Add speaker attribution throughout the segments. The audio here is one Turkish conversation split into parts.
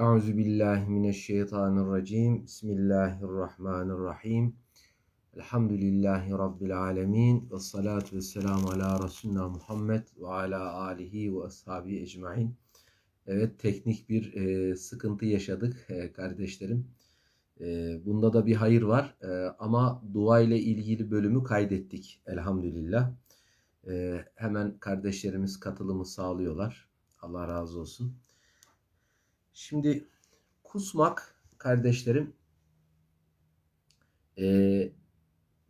Speaker 1: Euzu billahi mineşşeytanirracim. Bismillahirrahmanirrahim. Elhamdülillahi rabbil alamin ve salatu vesselamu ala resulina Muhammed ve ala alihi ve ashabi ecmaîn. Evet teknik bir e, sıkıntı yaşadık e, kardeşlerim. E, bunda da bir hayır var e, ama dua ile ilgili bölümü kaydettik elhamdülillah. E, hemen kardeşlerimiz katılımı sağlıyorlar. Allah razı olsun. Şimdi kusmak kardeşlerim e,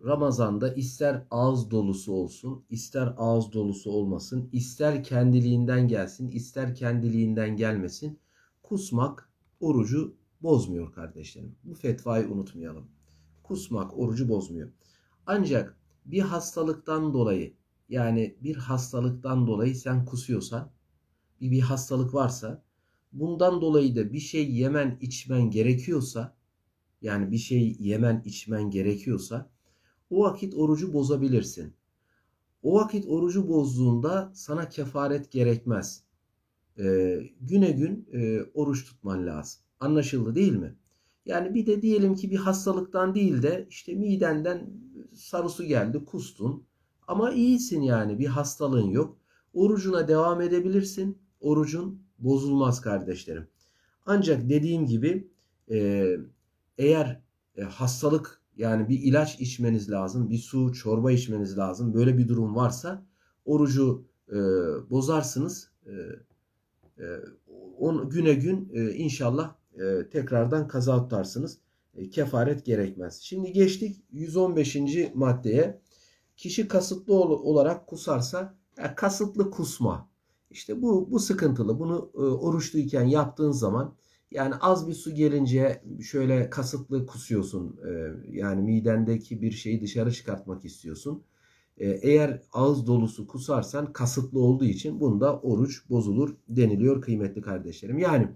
Speaker 1: Ramazan'da ister ağız dolusu olsun, ister ağız dolusu olmasın, ister kendiliğinden gelsin, ister kendiliğinden gelmesin. Kusmak orucu bozmuyor kardeşlerim. Bu fetvayı unutmayalım. Kusmak orucu bozmuyor. Ancak bir hastalıktan dolayı yani bir hastalıktan dolayı sen kusuyorsan bir, bir hastalık varsa bundan dolayı da bir şey yemen içmen gerekiyorsa yani bir şey yemen içmen gerekiyorsa o vakit orucu bozabilirsin. O vakit orucu bozduğunda sana kefaret gerekmez. Ee, güne gün e, oruç tutman lazım. Anlaşıldı değil mi? Yani bir de diyelim ki bir hastalıktan değil de işte midenden sarısı geldi, kustun. Ama iyisin yani bir hastalığın yok. Orucuna devam edebilirsin. Orucun bozulmaz kardeşlerim. Ancak dediğim gibi e, eğer e, hastalık yani bir ilaç içmeniz lazım, bir su, çorba içmeniz lazım. Böyle bir durum varsa orucu e, bozarsınız. E, e, on, güne gün e, inşallah e, tekrardan kaza tutarsınız. E, kefaret gerekmez. Şimdi geçtik 115. maddeye. Kişi kasıtlı olarak kusarsa yani kasıtlı kusma işte bu bu sıkıntılı. Bunu e, oruçluyken yaptığın zaman yani az bir su gelince şöyle kasıtlı kusuyorsun. E, yani midendeki bir şeyi dışarı çıkartmak istiyorsun. E, eğer ağız dolusu kusarsan kasıtlı olduğu için bunda oruç bozulur deniliyor kıymetli kardeşlerim. Yani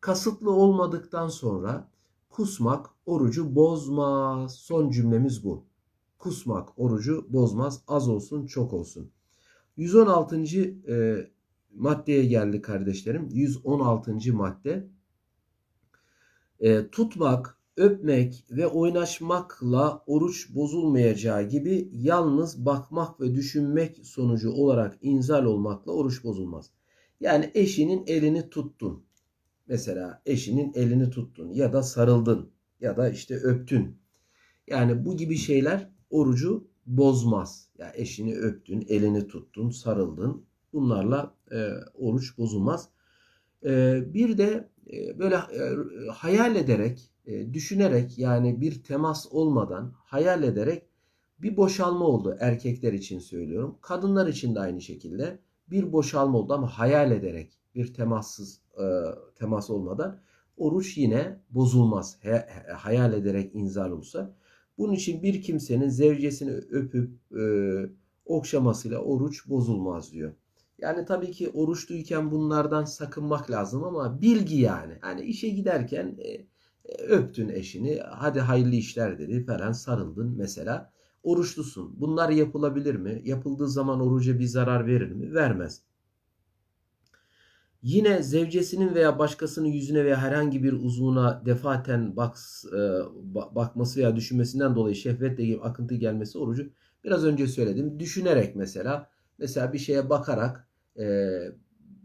Speaker 1: kasıtlı olmadıktan sonra kusmak orucu bozmaz. Son cümlemiz bu. Kusmak orucu bozmaz. Az olsun çok olsun. 116. E, maddeye geldi kardeşlerim. 116. madde. E, tutmak, öpmek ve oynaşmakla oruç bozulmayacağı gibi yalnız bakmak ve düşünmek sonucu olarak inzal olmakla oruç bozulmaz. Yani eşinin elini tuttun. Mesela eşinin elini tuttun ya da sarıldın ya da işte öptün. Yani bu gibi şeyler orucu bozmaz. Ya yani eşini öptün, elini tuttun, sarıldın. Bunlarla e, oruç bozulmaz. E, bir de e, böyle e, hayal ederek, e, düşünerek yani bir temas olmadan hayal ederek bir boşalma oldu erkekler için söylüyorum. Kadınlar için de aynı şekilde bir boşalma oldu ama hayal ederek bir temassız e, temas olmadan oruç yine bozulmaz. He, he, hayal ederek inzal olsa. Bunun için bir kimsenin zevcesini öpüp e, okşamasıyla oruç bozulmaz diyor. Yani tabii ki oruçluyken bunlardan sakınmak lazım ama bilgi yani. Hani işe giderken e, e, öptün eşini, hadi hayırlı işler dedi falan sarıldın mesela. Oruçlusun. Bunlar yapılabilir mi? Yapıldığı zaman oruca bir zarar verir mi? Vermez. Yine zevcesinin veya başkasının yüzüne veya herhangi bir uzvuna defaten baks, e, bakması veya düşünmesinden dolayı şehvetle akıntı gelmesi orucu biraz önce söyledim. Düşünerek mesela Mesela bir şeye bakarak e,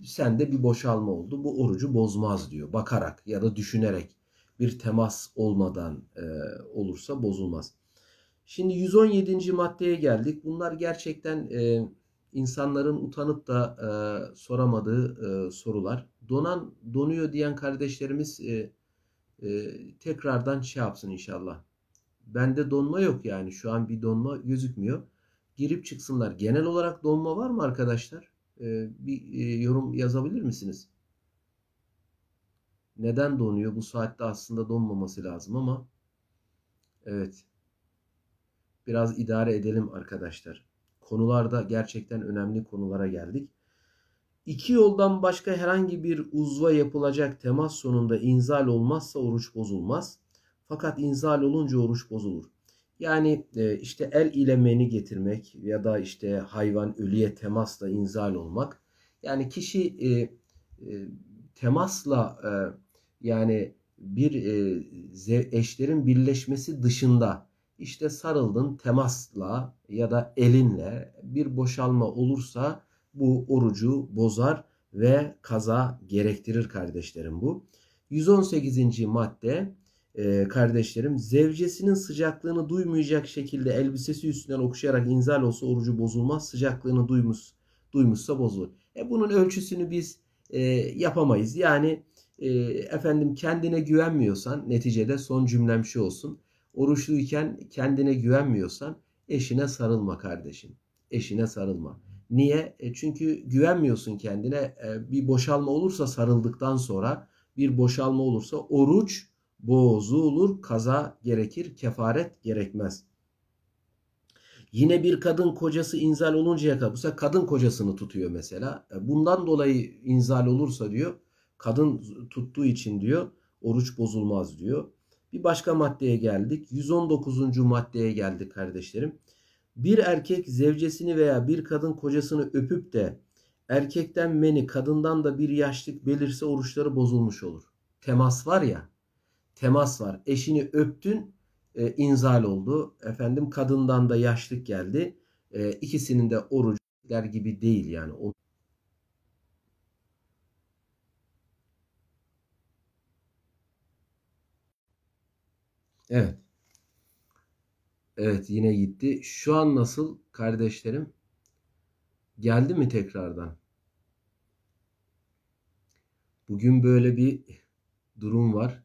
Speaker 1: sende bir boşalma oldu. Bu orucu bozmaz diyor. Bakarak ya da düşünerek bir temas olmadan e, olursa bozulmaz. Şimdi 117. maddeye geldik. Bunlar gerçekten e, insanların utanıp da e, soramadığı e, sorular. Donan donuyor diyen kardeşlerimiz e, e, tekrardan şey yapsın inşallah. Bende donma yok yani şu an bir donma gözükmüyor girip çıksınlar. Genel olarak donma var mı arkadaşlar? Ee, bir e, yorum yazabilir misiniz? Neden donuyor? Bu saatte aslında donmaması lazım ama evet. Biraz idare edelim arkadaşlar. Konularda gerçekten önemli konulara geldik. İki yoldan başka herhangi bir uzva yapılacak temas sonunda inzal olmazsa oruç bozulmaz. Fakat inzal olunca oruç bozulur. Yani e, işte el ile meni getirmek ya da işte hayvan ölüye temasla inzal olmak. Yani kişi e, e, temasla e, yani bir e, eşlerin birleşmesi dışında işte sarıldın temasla ya da elinle bir boşalma olursa bu orucu bozar ve kaza gerektirir kardeşlerim bu. 118. madde e, kardeşlerim zevcesinin sıcaklığını duymayacak şekilde elbisesi üstünden okşayarak inzal olsa orucu bozulmaz. Sıcaklığını duymuş, duymuşsa bozulur. E, bunun ölçüsünü biz e, yapamayız. Yani e, efendim kendine güvenmiyorsan neticede son cümlem şu olsun. Oruçluyken kendine güvenmiyorsan eşine sarılma kardeşim. Eşine sarılma. Niye? E çünkü güvenmiyorsun kendine. E, bir boşalma olursa sarıldıktan sonra bir boşalma olursa oruç boğuzu olur, kaza gerekir, kefaret gerekmez. Yine bir kadın kocası inzal oluncaya kadar, bu sefer kadın kocasını tutuyor mesela. E, bundan dolayı inzal olursa diyor, kadın tuttuğu için diyor, oruç bozulmaz diyor. Bir başka maddeye geldik. 119. maddeye geldik kardeşlerim. Bir erkek zevcesini veya bir kadın kocasını öpüp de erkekten meni kadından da bir yaşlık belirse oruçları bozulmuş olur. Temas var ya temas var. Eşini öptün e, inzal oldu. Efendim kadından da yaşlık geldi. E, ikisinin de oruçlar gibi değil yani. O Evet. Evet yine gitti. Şu an nasıl kardeşlerim? Geldi mi tekrardan? Bugün böyle bir durum var.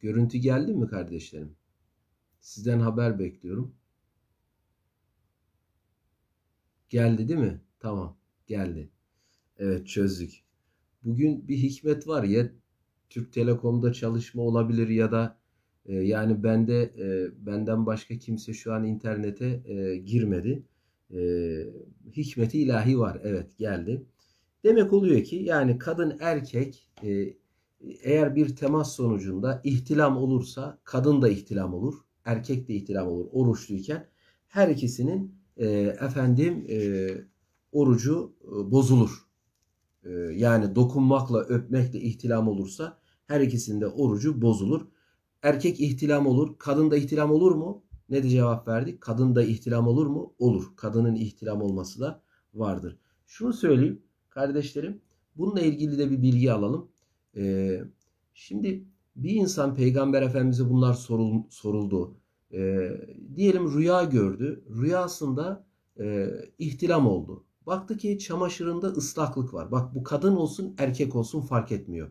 Speaker 1: Görüntü geldi mi kardeşlerim? Sizden haber bekliyorum. Geldi değil mi? Tamam geldi. Evet çözdük. Bugün bir hikmet var ya Türk Telekom'da çalışma olabilir ya da e, yani bende e, benden başka kimse şu an internete e, girmedi. E, hikmeti ilahi var. Evet geldi. Demek oluyor ki yani kadın erkek e, eğer bir temas sonucunda ihtilam olursa kadın da ihtilam olur, erkek de ihtilam olur oruçluyken her ikisinin e, efendim e, orucu e, bozulur. E, yani dokunmakla öpmekle ihtilam olursa her ikisinde orucu bozulur. Erkek ihtilam olur, kadın da ihtilam olur mu? Ne de cevap verdik? Kadın da ihtilam olur mu? Olur. Kadının ihtilam olması da vardır. Şunu söyleyeyim kardeşlerim. Bununla ilgili de bir bilgi alalım. E, şimdi bir insan Peygamber Efendimiz'e bunlar sorul, soruldu. E, diyelim rüya gördü. Rüyasında e, ihtilam oldu. Baktı ki çamaşırında ıslaklık var. Bak bu kadın olsun erkek olsun fark etmiyor.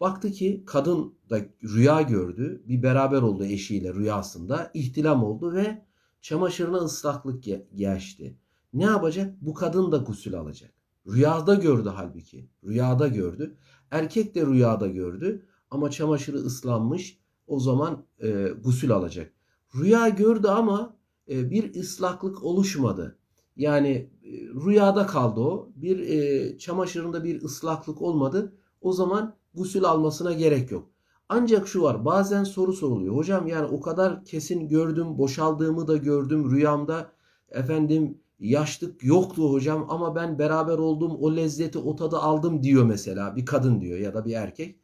Speaker 1: Baktı ki kadın da rüya gördü. Bir beraber oldu eşiyle rüyasında. ihtilam oldu ve çamaşırına ıslaklık geçti. Ne yapacak? Bu kadın da gusül alacak. Rüyada gördü halbuki. Rüyada gördü. Erkek de rüyada gördü ama çamaşırı ıslanmış. O zaman e, gusül alacak. Rüya gördü ama e, bir ıslaklık oluşmadı. Yani e, rüyada kaldı o. Bir e, çamaşırında bir ıslaklık olmadı. O zaman gusül almasına gerek yok. Ancak şu var bazen soru soruluyor. Hocam yani o kadar kesin gördüm, boşaldığımı da gördüm rüyamda. Efendim yaşlık yoktu hocam ama ben beraber olduğum o lezzeti o tadı aldım diyor mesela bir kadın diyor ya da bir erkek.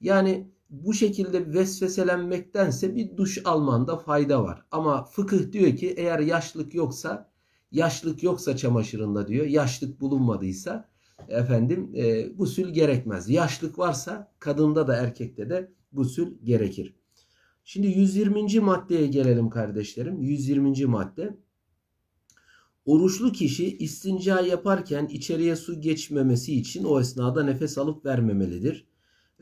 Speaker 1: Yani bu şekilde vesveselenmektense bir duş almanda fayda var. Ama fıkıh diyor ki eğer yaşlık yoksa yaşlık yoksa çamaşırında diyor yaşlık bulunmadıysa efendim e, gusül gerekmez. Yaşlık varsa kadında da erkekte de gusül gerekir. Şimdi 120. maddeye gelelim kardeşlerim. 120. madde Oruçlu kişi istinca yaparken içeriye su geçmemesi için o esnada nefes alıp vermemelidir.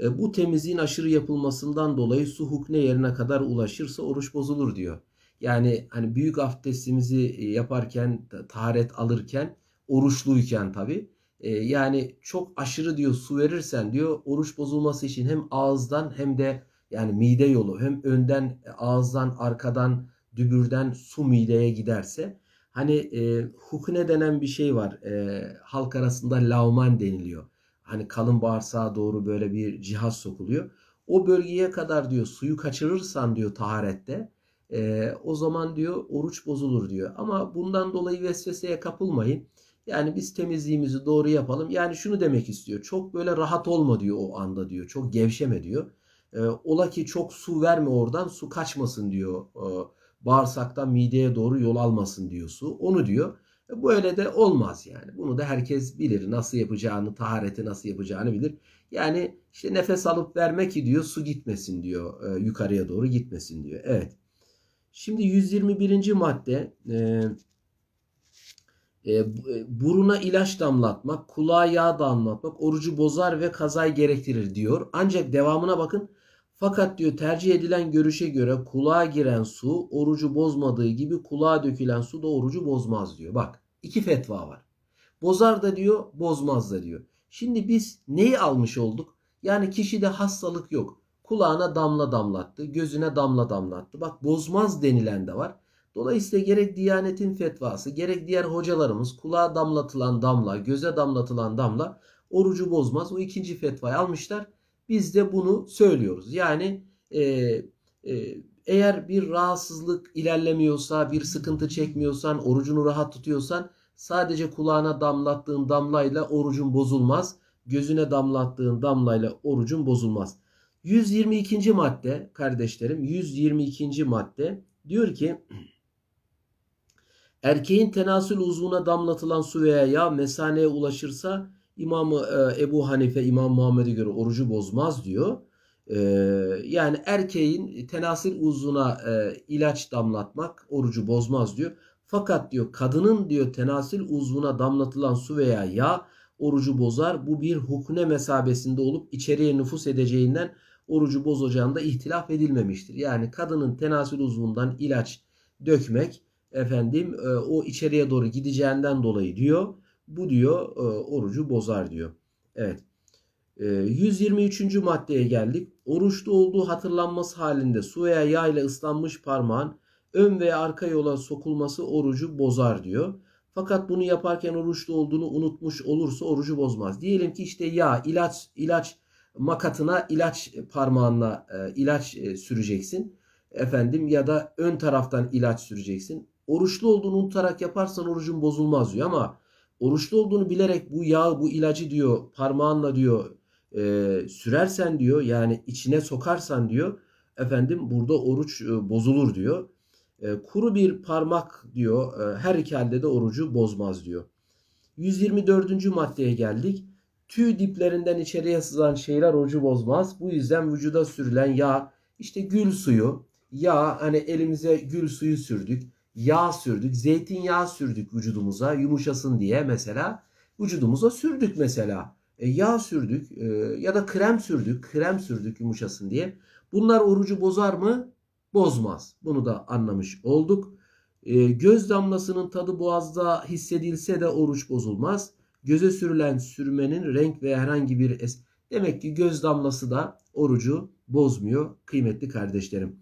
Speaker 1: E, bu temizliğin aşırı yapılmasından dolayı su hukne yerine kadar ulaşırsa oruç bozulur diyor. Yani hani büyük abdestimizi e, yaparken, taharet alırken, oruçluyken tabi. E, yani çok aşırı diyor su verirsen diyor oruç bozulması için hem ağızdan hem de yani mide yolu hem önden ağızdan arkadan dübürden su mideye giderse Hani e, hukune denen bir şey var. E, halk arasında lauman deniliyor. Hani kalın bağırsağa doğru böyle bir cihaz sokuluyor. O bölgeye kadar diyor suyu kaçırırsan diyor taharette e, o zaman diyor oruç bozulur diyor. Ama bundan dolayı vesveseye kapılmayın. Yani biz temizliğimizi doğru yapalım. Yani şunu demek istiyor. Çok böyle rahat olma diyor o anda diyor. Çok gevşeme diyor. E, ola ki çok su verme oradan su kaçmasın diyor. E, bağırsaktan mideye doğru yol almasın diyor su. Onu diyor. E bu öyle de olmaz yani. Bunu da herkes bilir. Nasıl yapacağını, tahareti nasıl yapacağını bilir. Yani işte nefes alıp vermek ki diyor su gitmesin diyor. E, yukarıya doğru gitmesin diyor. Evet. Şimdi 121. madde e, e, e, buruna ilaç damlatmak, kulağa yağ damlatmak orucu bozar ve kazay gerektirir diyor. Ancak devamına bakın fakat diyor tercih edilen görüşe göre kulağa giren su orucu bozmadığı gibi kulağa dökülen su da orucu bozmaz diyor. Bak iki fetva var. Bozar da diyor bozmaz da diyor. Şimdi biz neyi almış olduk? Yani kişide hastalık yok. Kulağına damla damlattı, gözüne damla damlattı. Bak bozmaz denilen de var. Dolayısıyla gerek Diyanet'in fetvası, gerek diğer hocalarımız kulağa damlatılan damla, göze damlatılan damla orucu bozmaz. O ikinci fetvayı almışlar. Biz de bunu söylüyoruz. Yani e, e, eğer bir rahatsızlık ilerlemiyorsa, bir sıkıntı çekmiyorsan, orucunu rahat tutuyorsan sadece kulağına damlattığın damlayla orucun bozulmaz. Gözüne damlattığın damlayla orucun bozulmaz. 122. madde kardeşlerim 122. madde diyor ki erkeğin tenasül uzvuna damlatılan su veya yağ mesaneye ulaşırsa İmamı e, Ebu Hanife İmam Muhammed'e göre orucu bozmaz diyor. E, yani erkeğin tenasil uzuna e, ilaç damlatmak orucu bozmaz diyor. Fakat diyor kadının diyor tenasil uzvuna damlatılan su veya yağ orucu bozar. Bu bir hukne mesabesinde olup içeriye nüfus edeceğinden orucu bozacağında ihtilaf edilmemiştir. Yani kadının tenasil uzvundan ilaç dökmek efendim o içeriye doğru gideceğinden dolayı diyor bu diyor e, orucu bozar diyor. Evet. E, 123. maddeye geldik. Oruçlu olduğu hatırlanması halinde su veya yağ ile ıslanmış parmağın ön veya arka yola sokulması orucu bozar diyor. Fakat bunu yaparken oruçlu olduğunu unutmuş olursa orucu bozmaz. Diyelim ki işte yağ, ilaç, ilaç makatına ilaç parmağına e, ilaç e, süreceksin. Efendim ya da ön taraftan ilaç süreceksin. Oruçlu olduğunu unutarak yaparsan orucun bozulmaz diyor ama oruçlu olduğunu bilerek bu yağ bu ilacı diyor parmağınla diyor e, sürersen diyor yani içine sokarsan diyor efendim burada oruç e, bozulur diyor. E, kuru bir parmak diyor e, her iki halde de orucu bozmaz diyor. 124. maddeye geldik. Tüy diplerinden içeriye sızan şeyler orucu bozmaz. Bu yüzden vücuda sürülen yağ işte gül suyu, yağ hani elimize gül suyu sürdük yağ sürdük. Zeytinyağı sürdük vücudumuza yumuşasın diye mesela. Vücudumuza sürdük mesela. E, yağ sürdük e, ya da krem sürdük. Krem sürdük yumuşasın diye. Bunlar orucu bozar mı? Bozmaz. Bunu da anlamış olduk. E, göz damlasının tadı boğazda hissedilse de oruç bozulmaz. Göze sürülen sürmenin renk veya herhangi bir es... Demek ki göz damlası da orucu bozmuyor kıymetli kardeşlerim.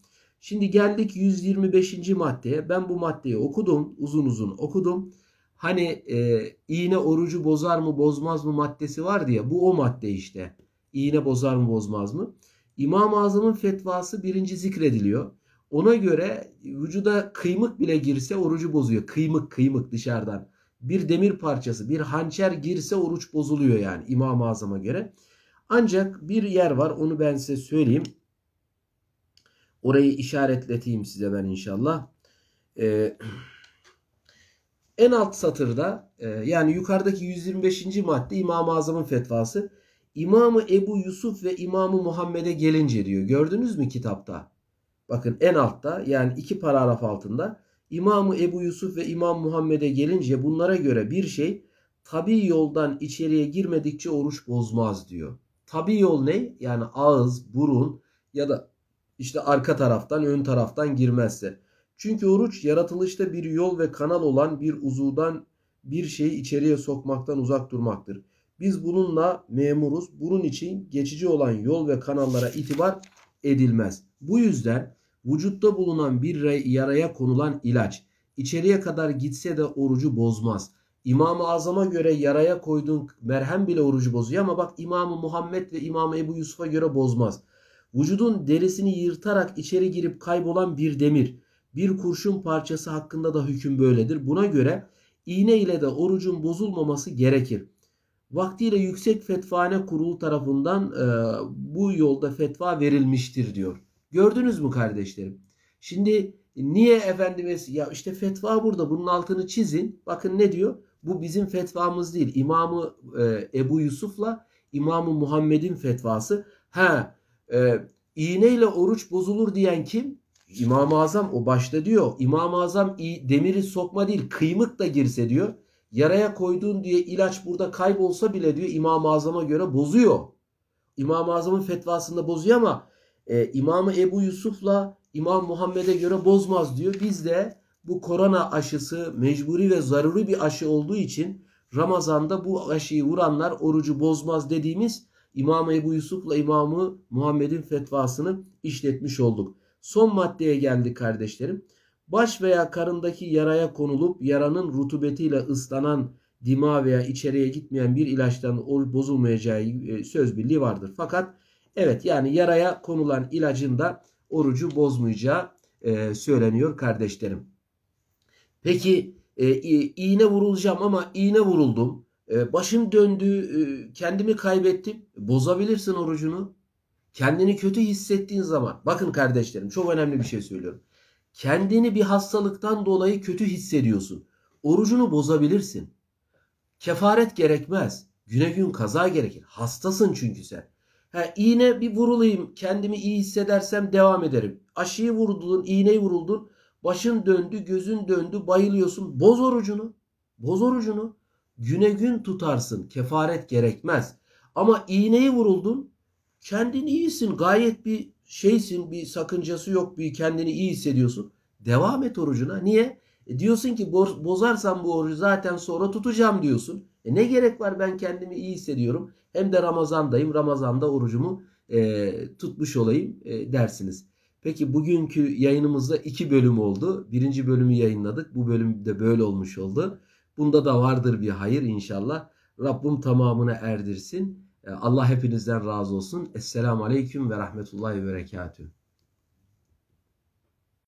Speaker 1: Şimdi geldik 125. maddeye. Ben bu maddeyi okudum. Uzun uzun okudum. Hani e, iğne orucu bozar mı bozmaz mı maddesi var diye. Bu o madde işte. İğne bozar mı bozmaz mı? İmam-ı Azam'ın fetvası birinci zikrediliyor. Ona göre vücuda kıymık bile girse orucu bozuyor. Kıymık kıymık dışarıdan. Bir demir parçası, bir hançer girse oruç bozuluyor yani İmam-ı Azam'a göre. Ancak bir yer var onu ben size söyleyeyim. Orayı işaretleteyim size ben inşallah. Ee, en alt satırda e, yani yukarıdaki 125. madde İmam-ı Azam'ın fetvası. İmamı Ebu Yusuf ve İmamı Muhammed'e gelince diyor. Gördünüz mü kitapta? Bakın en altta yani iki paragraf altında. İmamı Ebu Yusuf ve İmam Muhammed'e gelince bunlara göre bir şey tabi yoldan içeriye girmedikçe oruç bozmaz diyor. Tabi yol ne? Yani ağız, burun ya da işte arka taraftan ön taraftan girmezse. Çünkü oruç yaratılışta bir yol ve kanal olan bir uzudan bir şeyi içeriye sokmaktan uzak durmaktır. Biz bununla memuruz. Bunun için geçici olan yol ve kanallara itibar edilmez. Bu yüzden vücutta bulunan bir yaraya konulan ilaç içeriye kadar gitse de orucu bozmaz. İmam-ı Azam'a göre yaraya koyduğun merhem bile orucu bozuyor ama bak İmam-ı Muhammed ve İmam-ı Ebu Yusuf'a göre bozmaz. Vücudun derisini yırtarak içeri girip kaybolan bir demir, bir kurşun parçası hakkında da hüküm böyledir. Buna göre iğne ile de orucun bozulmaması gerekir. Vaktiyle Yüksek Fetvane Kurulu tarafından e, bu yolda fetva verilmiştir diyor. Gördünüz mü kardeşlerim? Şimdi niye efendimiz ya işte fetva burada bunun altını çizin. Bakın ne diyor? Bu bizim fetvamız değil. İmamı e, Ebu Yusuf'la İmamı Muhammed'in fetvası. Ha e, iğneyle oruç bozulur diyen kim? İmam-ı Azam o başta diyor. İmam-ı Azam demiri sokma değil kıymık da girse diyor. Yaraya koyduğun diye ilaç burada kaybolsa bile diyor İmam-ı Azam'a göre bozuyor. İmam-ı Azam'ın fetvasında bozuyor ama e, İmam-ı Ebu Yusuf'la İmam Muhammed'e göre bozmaz diyor. Biz de bu korona aşısı mecburi ve zaruri bir aşı olduğu için Ramazan'da bu aşıyı vuranlar orucu bozmaz dediğimiz İmam Ebu Yusuf'la İmamı Muhammed'in fetvasını işletmiş olduk. Son maddeye geldik kardeşlerim. Baş veya karındaki yaraya konulup yaranın rutubetiyle ıslanan dima veya içeriye gitmeyen bir ilaçtan bozulmayacağı e, söz birliği vardır. Fakat evet yani yaraya konulan ilacın da orucu bozmayacağı e, söyleniyor kardeşlerim. Peki e, iğne vurulacağım ama iğne vuruldum. Ee, başım döndü, e, kendimi kaybettim. Bozabilirsin orucunu. Kendini kötü hissettiğin zaman. Bakın kardeşlerim çok önemli bir şey söylüyorum. Kendini bir hastalıktan dolayı kötü hissediyorsun. Orucunu bozabilirsin. Kefaret gerekmez. Güne gün kaza gerekir. Hastasın çünkü sen. Ha, iğne bir vurulayım. Kendimi iyi hissedersem devam ederim. Aşıyı vuruldun, iğneyi vuruldun. Başın döndü, gözün döndü, bayılıyorsun. Boz orucunu. Boz orucunu güne gün tutarsın. Kefaret gerekmez. Ama iğneyi vuruldun. Kendin iyisin. Gayet bir şeysin. Bir sakıncası yok. Bir kendini iyi hissediyorsun. Devam et orucuna. Niye? E diyorsun ki bozarsam bu orucu zaten sonra tutacağım diyorsun. E ne gerek var ben kendimi iyi hissediyorum. Hem de Ramazan'dayım. Ramazan'da orucumu e, tutmuş olayım e, dersiniz. Peki bugünkü yayınımızda iki bölüm oldu. Birinci bölümü yayınladık. Bu bölüm de böyle olmuş oldu. Bunda da vardır bir hayır inşallah. Rabbim tamamına erdirsin. E, Allah hepinizden razı olsun. Esselamu Aleyküm ve Rahmetullahi ve Berekatühü.